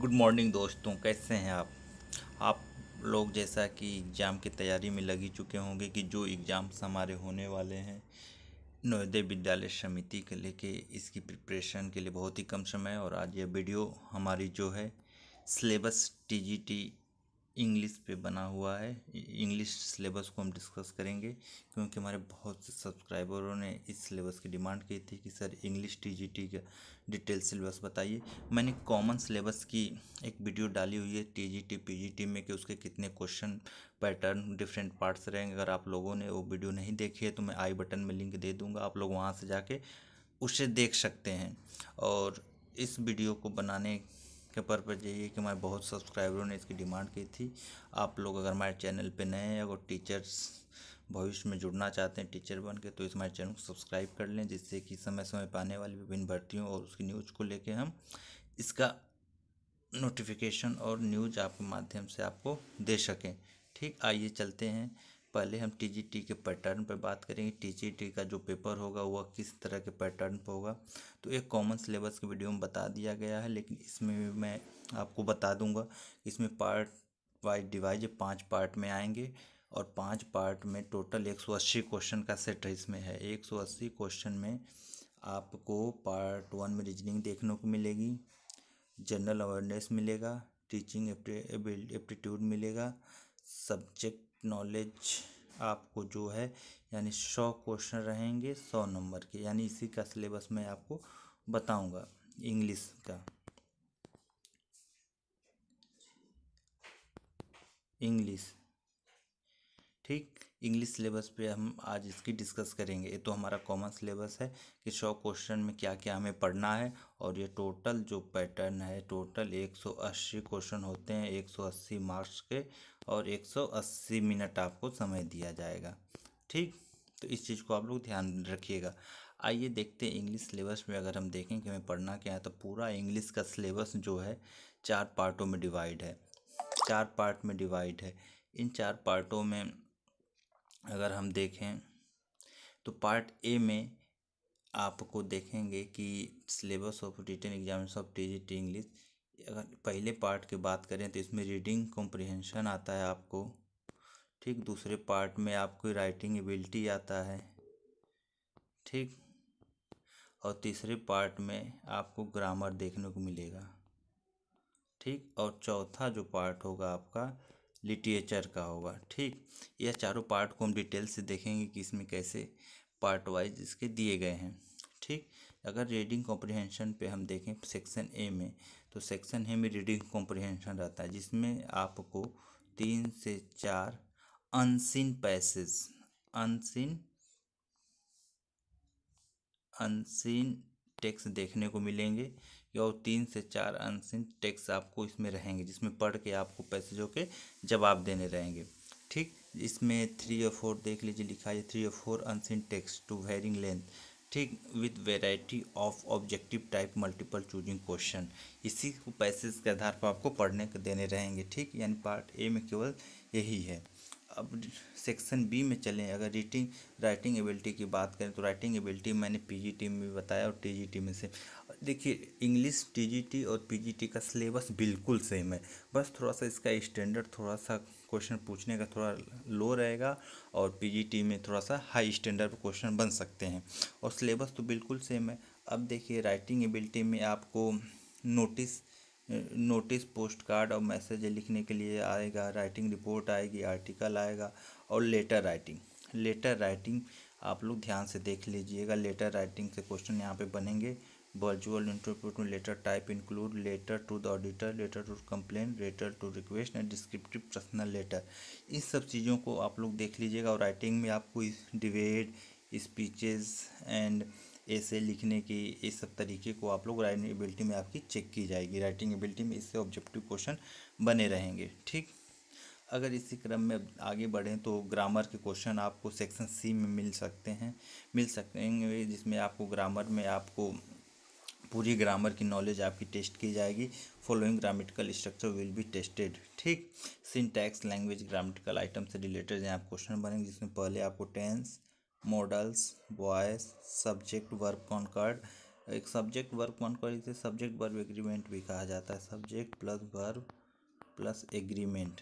good morning दोस्तों कैसे हैं आप आप लोग जैसा कि एग्ज़ाम की तैयारी में लगी चुके होंगे कि जो एग्ज़ाम्स हमारे होने वाले हैं नवोदय विद्यालय समिति के लेके इसकी प्रिपरेशन के लिए बहुत ही कम समय और आज ये वीडियो हमारी जो है सिलेबस टीजीटी इंग्लिश पे बना हुआ है इंग्लिश सिलेबस को हम डिस्कस करेंगे क्योंकि हमारे बहुत से सब्सक्राइबरों ने इस सिलेबस की डिमांड की थी कि सर इंग्लिश टीजीटी का डिटेल सिलेबस बताइए मैंने कॉमन सिलेबस की एक वीडियो डाली हुई है टीजीटी पीजीटी में कि उसके कितने क्वेश्चन पैटर्न डिफरेंट पार्ट्स रहेंगे अगर आप लोगों ने वो वीडियो नहीं देखी है तो मैं आई बटन में लिंक दे दूँगा आप लोग वहाँ से जाके उसे देख सकते हैं और इस वीडियो को बनाने के पर्पज़ यही है कि हमारे बहुत सब्सक्राइबरों ने इसकी डिमांड की थी आप लोग अगर हमारे चैनल पे नए हैं अगर टीचर्स भविष्य में जुड़ना चाहते हैं टीचर बन के तो इस हमारे चैनल को सब्सक्राइब कर लें जिससे कि समय समय पर आने वाली विभिन्न भर्तियों और उसकी न्यूज़ को लेकर हम इसका नोटिफिकेशन और न्यूज आपके माध्यम से आपको दे सकें ठीक आइए चलते हैं पहले हम टीजीटी के पैटर्न पर बात करेंगे टीजीटी का जो पेपर होगा वह किस तरह के पैटर्न पर होगा तो एक कॉमन सिलेबस की वीडियो में बता दिया गया है लेकिन इसमें मैं आपको बता दूंगा इसमें पार्ट वाइज डिवाइज पाँच पार्ट में आएंगे और पाँच पार्ट में टोटल एक सौ अस्सी क्वेश्चन का सेट इसमें है एक सौ अस्सी क्वेश्चन में आपको पार्ट वन में रीजनिंग देखने को मिलेगी जनरल अवेयरनेस मिलेगा टीचिंग एप्टीट्यूड मिलेगा सब्जेक्ट नॉलेज आपको जो है यानी सौ क्वेश्चन रहेंगे सौ नंबर के यानी इसी का सिलेबस मैं आपको बताऊंगा इंग्लिश का इंग्लिश ठीक इंग्लिश सिलेबस पे हम आज इसकी डिस्कस करेंगे ये तो हमारा कॉमन सिलेबस है कि सौ क्वेश्चन में क्या क्या हमें पढ़ना है और ये टोटल जो पैटर्न है टोटल 180 क्वेश्चन होते हैं 180 मार्क्स के और 180 मिनट आपको समय दिया जाएगा ठीक तो इस चीज़ को आप लोग ध्यान रखिएगा आइए देखते हैं इंग्लिश सिलेबस में अगर हम देखें कि हमें पढ़ना क्या है तो पूरा इंग्लिश का सिलेबस जो है चार पार्टों में डिवाइड है चार पार्ट में डिवाइड है इन चार पार्टों में अगर हम देखें तो पार्ट ए में आपको देखेंगे कि syllabus of written exam of T G T English अगर पहले पार्ट की बात करें तो इसमें रीडिंग कॉम्प्रिहेंशन आता है आपको ठीक दूसरे पार्ट में आपको राइटिंग एबिलिटी आता है ठीक और तीसरे पार्ट में आपको ग्रामर देखने को मिलेगा ठीक और चौथा जो पार्ट होगा आपका लिटरेचर का होगा ठीक यह चारों पार्ट को हम डिटेल से देखेंगे कि इसमें कैसे पार्ट वाइज इसके दिए गए हैं ठीक अगर रीडिंग कॉम्प्रिहेंशन पे हम देखें सेक्शन ए में तो सेक्शन ए में रीडिंग कॉम्प्रिहेंशन रहता है जिसमें आपको तीन से चार unseen passage unseen unseen text देखने को मिलेंगे और तीन से चार अनसिन टेक्स आपको इसमें रहेंगे जिसमें पढ़ के आपको पैसेजों के जवाब देने रहेंगे ठीक इसमें थ्री और फोर देख लीजिए लिखा है थ्री और four unseen text to varying length ठीक with variety of objective type multiple choosing question इसी को पैसेज के आधार पर आपको पढ़ने के देने रहेंगे ठीक यानी पार्ट ए में केवल यही है अब सेक्शन बी में चलें अगर रीटिंग राइटिंग एबिलिटी की बात करें तो राइटिंग एबिलिटी मैंने पीजीटी में भी बताया और टीजीटी में से देखिए इंग्लिश टीजीटी और पीजीटी का सिलेबस बिल्कुल सेम है बस थोड़ा सा इसका स्टैंडर्ड थोड़ा सा क्वेश्चन पूछने का थोड़ा लो रहेगा और पीजीटी में थोड़ा सा हाई स्टैंडर्ड क्वेश्चन बन सकते हैं और सिलेबस तो बिल्कुल सेम है अब देखिए राइटिंग एबिलिटी में आपको नोटिस नोटिस पोस्ट कार्ड और मैसेज लिखने के लिए आएगा राइटिंग रिपोर्ट आएगी आर्टिकल आएगा और लेटर राइटिंग लेटर राइटिंग आप लोग ध्यान से देख लीजिएगा लेटर राइटिंग से क्वेश्चन यहाँ पे बनेंगे virtual interpret letter type include letter to the auditor letter to complain letter to request and descriptive personal letter इस सब चीज़ों को आप लोग देख लीजिएगा और राइटिंग में आपको डिबेट स्पीचेस एंड ऐसे लिखने की इस सब तरीके को आप लोग राइटिंग एबिलिटी में आपकी चेक की जाएगी राइटिंग एबिलिटी में इससे ऑब्जेक्टिव क्वेश्चन बने रहेंगे ठीक अगर इसी क्रम में आगे बढ़ें तो ग्रामर के क्वेश्चन आपको सेक्शन सी में मिल सकते हैं मिल सकते हैं जिसमें आपको ग्रामर में आपको पूरी ग्रामर की नॉलेज आपकी टेस्ट की जाएगी following grammatical structure will be tested ठीक सिंटैक्स लैंग्वेज ग्रामेटिकल आइटम से रिलेटेड यहाँ क्वेश्चन बनेंगे जिसमें पहले आपको tense modals voice subject verb concord एक सब्जेक्ट वर्ब कॉन्कर्ड इसे सब्जेक्ट वर्ब एग्रीमेंट भी कहा जाता है subject plus verb plus agreement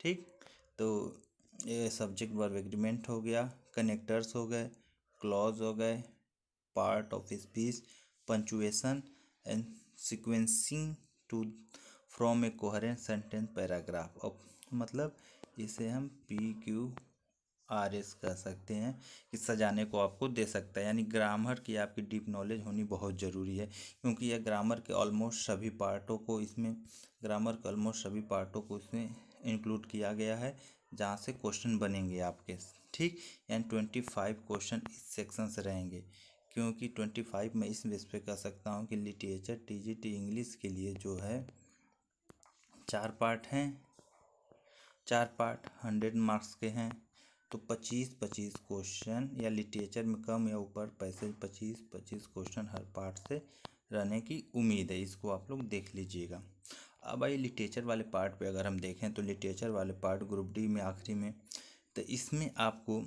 ठीक तो ये सब्जेक्ट वर्ब एग्रीमेंट हो गया कनेक्टर्स हो गए क्लॉज हो गए part of speech punctuation and sequencing to from a coherent sentence paragraph अब मतलब इसे हम पी क्यू आर एस कह सकते हैं कि सजाने को आपको दे सकता है यानी ग्रामर की आपकी डीप नॉलेज होनी बहुत ज़रूरी है क्योंकि यह ग्रामर के ऑलमोस्ट सभी पार्टों को इसमें ग्रामर के ऑलमोस्ट सभी पार्टों को इसमें इंक्लूड किया गया है जहाँ से क्वेश्चन बनेंगे आपके ठीक यानी ट्वेंटी फाइव क्वेश्चन इस सेक्शन से रहेंगे क्योंकि ट्वेंटी फाइव मैं इस बेस पे कह सकता हूँ कि लिटरेचर टीजीटी इंग्लिश के लिए जो है चार पार्ट हैं चार पार्ट हंड्रेड मार्क्स के हैं तो पच्चीस पच्चीस क्वेश्चन या लिटरेचर में कम या ऊपर पैसेज पच्चीस पच्चीस क्वेश्चन हर पार्ट से रहने की उम्मीद है इसको आप लोग देख लीजिएगा अब आई लिटरेचर वाले पार्ट पे अगर हम देखें तो लिटरेचर वाले पार्ट ग्रुप डी में आखिरी में तो इसमें आपको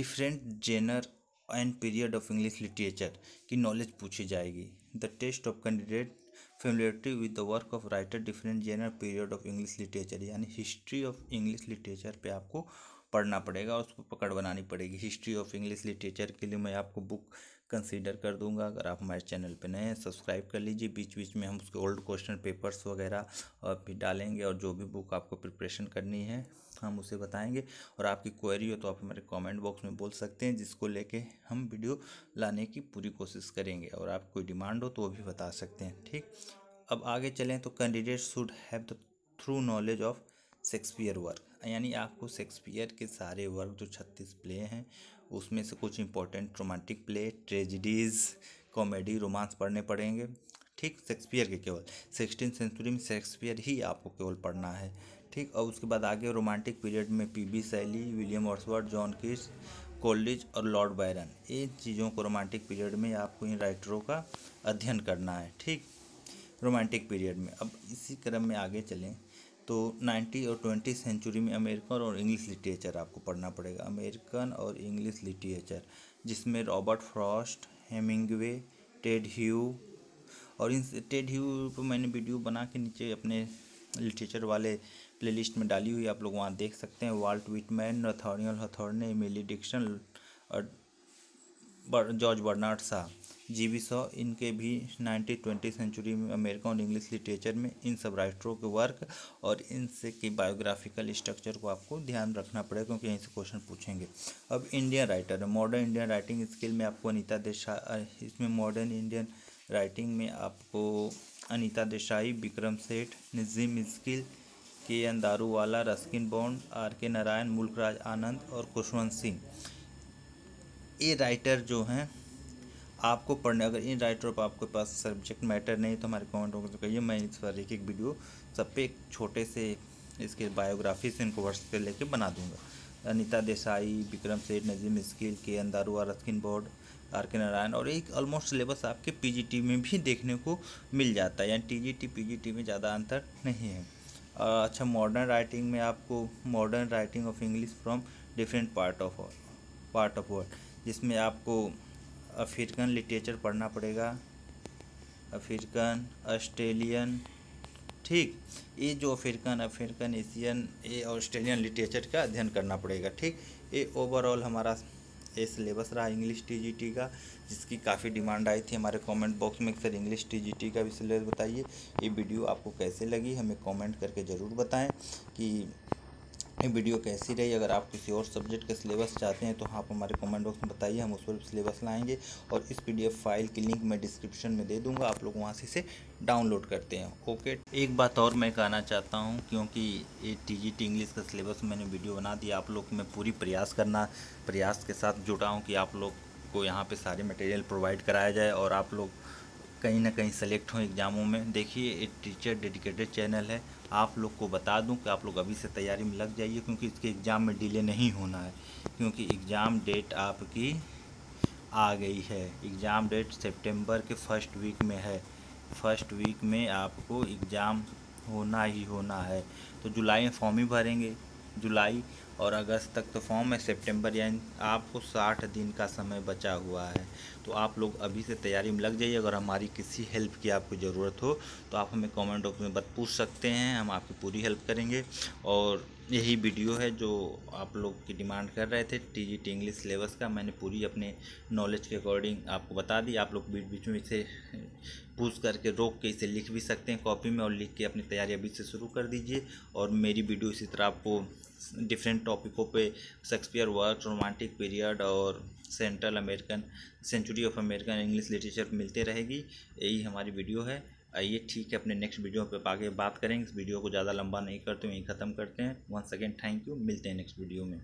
different genre and period of English literature की नॉलेज पूछी जाएगी the test of candidate familiarity with the work of writer different genre period of English literature यानी हिस्ट्री ऑफ इंग्लिश लिटरेचर पे आपको पढ़ना पड़ेगा और उसको पकड़ बनानी पड़ेगी हिस्ट्री ऑफ इंग्लिश लिटरेचर के लिए मैं आपको बुक कंसीडर कर दूंगा अगर आप हमारे चैनल पे नए हैं सब्सक्राइब कर लीजिए बीच बीच में हम उसके ओल्ड क्वेश्चन पेपर्स वगैरह और भी डालेंगे और जो भी बुक आपको प्रिपरेशन करनी है हम उसे बताएंगे और आपकी क्वेरी हो तो आप हमारे कमेंट बॉक्स में बोल सकते हैं जिसको लेके हम वीडियो लाने की पूरी कोशिश करेंगे और आप कोई डिमांड हो तो वो भी बता सकते हैं ठीक अब आगे चलें तो candidate should have the thorough knowledge of Shakespeare work यानी आपको शेक्सपियर के सारे वर्क जो छत्तीस प्ले हैं उसमें से कुछ important romantic play tragedies comedy romance पढ़ने पड़ेंगे ठीक शेक्सपियर के केवल सिक्सटीन सेंचुरी में शेक्सपियर ही आपको केवल पढ़ना है ठीक और उसके बाद आगे रोमांटिक पीरियड में P B Shelley William Wordsworth John Keats Coleridge और लॉर्ड बायरन इन चीज़ों को रोमांटिक पीरियड में आपको इन राइटरों का अध्ययन करना है ठीक रोमांटिक पीरियड में अब इसी क्रम में आगे चलें तो 90 और 20 सेंचुरी में अमेरिकन और इंग्लिश लिटरेचर आपको पढ़ना पड़ेगा अमेरिकन और इंग्लिश लिटरेचर जिसमें Robert Frost Hemingway Ted Hughes और इन टेड ह्यू पर मैंने वीडियो बना के नीचे अपने लिटरेचर वाले प्लेलिस्ट में डाली हुई आप लोग वहाँ देख सकते हैं Walt Whitman Nathaniel Hawthorne Emily Dickinson और George Bernard Shaw G B Shaw इनके भी नाइनटीन ट्वेंटी सेंचुरी में अमेरिका और इंग्लिश लिटरेचर में इन सब राइटरों के वर्क और इनसे की बायोग्राफिकल स्ट्रक्चर को आपको ध्यान रखना पड़ेगा क्योंकि यहीं से क्वेश्चन पूछेंगे अब Indian writer modern Indian writing skill में आपको अनिता देसाई इसमें मॉडर्न इंडियन राइटिंग में आपको Anita Desai Vikram Seth Nissim Ezekiel K N Daruwalla Ruskin Bond R K Narayan Mulk Raj आनंद और खुशवंत सिंह ये राइटर जो हैं आपको पढ़ने अगर इन राइटरों पर आपके पास सब्जेक्ट मैटर नहीं तो हमारे कमेंट बॉक्स में कहिए मैं इस पर एक एक वीडियो सब पे एक छोटे से इसके बायोग्राफी से इनको वर्ष पे लेके बना दूंगा अनिता देसाई विक्रम सेठ नजीम स्किल के अंदारुआ Ruskin board are K Narayan और एक ऑलमोस्ट सिलेबस आपके पीजीटी में भी देखने को मिल जाता है यानी टीजीटी पीजीटी में ज़्यादा अंतर नहीं है अच्छा मॉडर्न राइटिंग में आपको modern writing of English from different part of part of world जिसमें आपको अफ्रीकन लिटरेचर पढ़ना पड़ेगा अफ्रीकन ऑस्ट्रेलियन ठीक ये जो अफ्रीकन अफ्रीकन एशियन ये ऑस्ट्रेलियन लिटरेचर का अध्ययन करना पड़ेगा ठीक ये ओवरऑल हमारा ये सिलेबस रहा इंग्लिश टीजीटी का जिसकी काफ़ी डिमांड आई थी हमारे कमेंट बॉक्स में सर इंग्लिश टीजीटी का भी सिलेबस बताइए ये वीडियो आपको कैसे लगी हमें कमेंट करके ज़रूर बताएं कि ये वीडियो कैसी रही अगर आप किसी और सब्जेक्ट का सिलेबस चाहते हैं तो हाँ, आप हमारे कमेंट बॉक्स में बताइए हम उस पर सिलेबस लाएंगे और इस पीडीएफ फाइल की लिंक मैं डिस्क्रिप्शन में दे दूंगा आप लोग वहाँ से इसे डाउनलोड करते हैं ओके एक बात और मैं कहना चाहता हूँ क्योंकि ये टी इंग्लिश का सिलेबस मैंने वीडियो बना दिया आप लोग मैं पूरी प्रयास करना प्रयास के साथ जुटाऊँ हूँ कि आप लोग को यहाँ पर सारे मटेरियल प्रोवाइड कराया जाए और आप लोग कहीं ना कहीं सेलेक्ट हों एग्ज़ामों में देखिए एक टीचर डेडिकेटेड चैनल है आप लोग को बता दूं कि आप लोग अभी से तैयारी में लग जाइए क्योंकि इसके एग्ज़ाम में डिले नहीं होना है क्योंकि एग्ज़ाम डेट आपकी आ गई है एग्ज़ाम डेट सितंबर के फर्स्ट वीक में है फर्स्ट वीक में आपको एग्ज़ाम होना ही होना है तो जुलाई में फॉर्म ही भरेंगे जुलाई और अगस्त तक तो फॉर्म है सितंबर यानी आपको 60 दिन का समय बचा हुआ है तो आप लोग अभी से तैयारी में लग जाइए अगर हमारी किसी हेल्प की आपको ज़रूरत हो तो आप हमें कमेंट बॉक्स में बत पूछ सकते हैं हम आपकी पूरी हेल्प करेंगे और यही वीडियो है जो आप लोग की डिमांड कर रहे थे T G T English syllabus का मैंने पूरी अपने नॉलेज के अकॉर्डिंग आपको बता दी आप लोग बीच बीच में इसे पूछ करके रोक के इसे लिख भी सकते हैं कॉपी में और लिख के अपनी तैयारी अभी से शुरू कर दीजिए और मेरी वीडियो इसी तरह आपको डिफरेंट टॉपिकों पे शेक्सपियर वर्क रोमांटिक पीरियड और central American century of American English literature मिलते रहेगी यही हमारी वीडियो है आइए ठीक है अपने नेक्स्ट वीडियो पर आगे बात करेंगे इस वीडियो को ज़्यादा लंबा नहीं करते वहीं ख़त्म करते हैं वन सेकेंड थैंक यू मिलते हैं नेक्स्ट वीडियो में